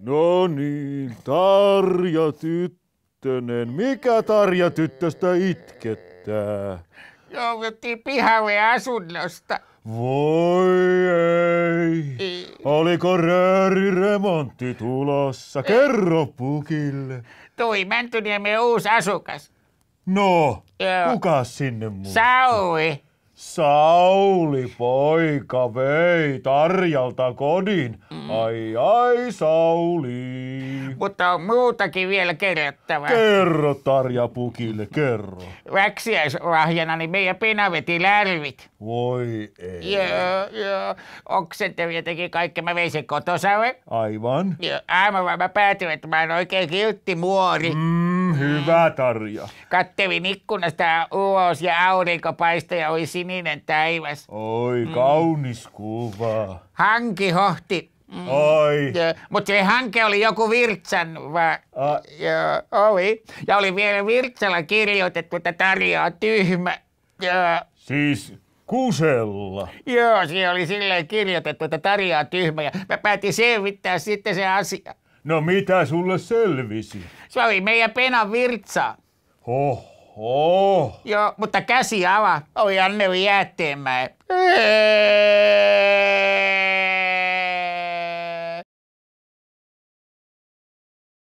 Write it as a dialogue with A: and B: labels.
A: No niin, Tarja Tyttönen. Mikä Tarja Tyttöstä itkettää?
B: Jouduttiin pihalle asunnosta.
A: Voi ei. ei. Oliko remontti tulossa? Kerro pukille.
B: Tui Mäntyniemen uusi asukas. No, Joo.
A: kuka sinne muuttui?
B: Sauli.
A: Sauli poika vei Tarjalta kodin. Mm. Mm.
B: Ai ai Sauli. Mutta on muutakin vielä kerrottavaa. Kerro
A: Tarja Pukille, kerro.
B: niin meidän pina veti lärvit.
A: Voi ei. Joo,
B: joo. Oksentavia teki kaikki, mä veisin kotosalle.
A: Aivan.
B: Joo, aamulla mä päätin, että mä en oikein kiltti muori.
A: Mm, hyvä mm. Tarja.
B: Kattelin ikkunasta ulos ja aurinko paistoi ja oli sininen taivas. Oi, mm. kaunis
A: mm. kuva.
B: Hanki hohti Mm. Oi. Ja, mutta se hanke oli joku Virtsan, va, oh. ja, oli. Ja oli vielä Virtsalla kirjoitettu, että tarjoaa tyhmä. Ja,
A: siis Kusella.
B: Joo, se oli silleen kirjoitettu, että tarjoaa tyhmä. Ja mä päätin selvittää sitten se asia.
A: No mitä sulle selvisi?
B: Se oli meidän pena Virtsa. Hoho. Joo, mutta käsi ava, oli Anneli Jäätteenmäen. Eee.